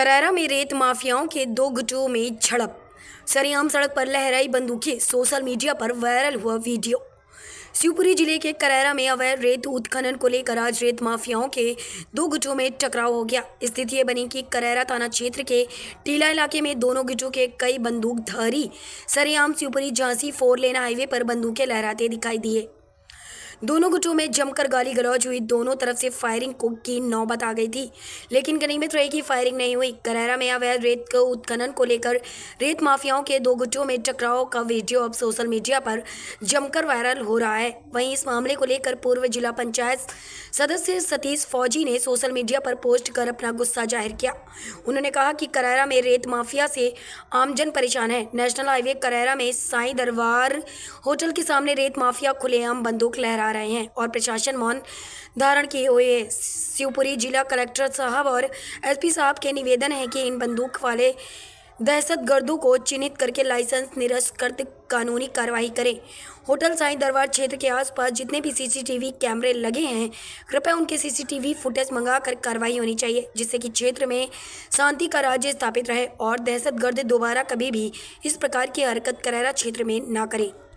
करारा में रेत माफियाओं के दो गुटों में झड़प सरेआम सड़क पर लहराई बंदूकें सोशल मीडिया पर वायरल हुआ वीडियो शिवपुरी जिले के करैरा में अवैध रेत उत्खनन को लेकर आज रेत माफियाओं के दो गुटों में टकराव हो गया स्थिति यह बनी कि करैरा थाना क्षेत्र के टीला इलाके में दोनों गुटों के कई बंदूकधारी सरेआम Shivpuri Jhansi four lane highway पर बंदूकें लहराते दिखाई दिए दोनों गुटों में जमकर गाली गलौज हुई दोनों तरफ से फायरिंग को की नौबत आ गई थी लेकिन गनीमत रही की फायरिंग नहीं हुई करैरा में अवैध रेत के उत्खनन को लेकर रेत माफियाओं के दो गुटों में टकराव का वीडियो अब सोशल मीडिया पर जमकर वायरल हो रहा है वहीं इस मामले को लेकर पूर्व जिला पंचायत सदस्य सतीश फौजी ने सोशल मीडिया पर पोस्ट कर अपना गुस्सा जाहिर किया उन्होंने कहा कि करैरा में रेत माफिया से आमजन परेशान है नेशनल हाईवे करैरा में साई दरबार होटल के सामने रेत माफिया खुलेआम बंदूक लहरा आ रहे हैं और प्रशासन मौन धारण किए हुए शिवपुरी जिला कलेक्टर साहब और एसपी साहब के निवेदन है कि इन बंदूक वाले दहशत गर्दों को चिन्हित करके लाइसेंस निरस्त कर कानूनी कार्रवाई करें होटल साई दरबार क्षेत्र के आसपास जितने भी सीसीटीवी कैमरे लगे हैं कृपया उनके सीसीटीवी फुटेज मंगा कर कार्रवाई होनी चाहिए जिससे कि क्षेत्र में शांति का राज्य स्थापित रहे और दहशतगर्द दोबारा कभी भी इस प्रकार की हरकत करैरा क्षेत्र में ना करें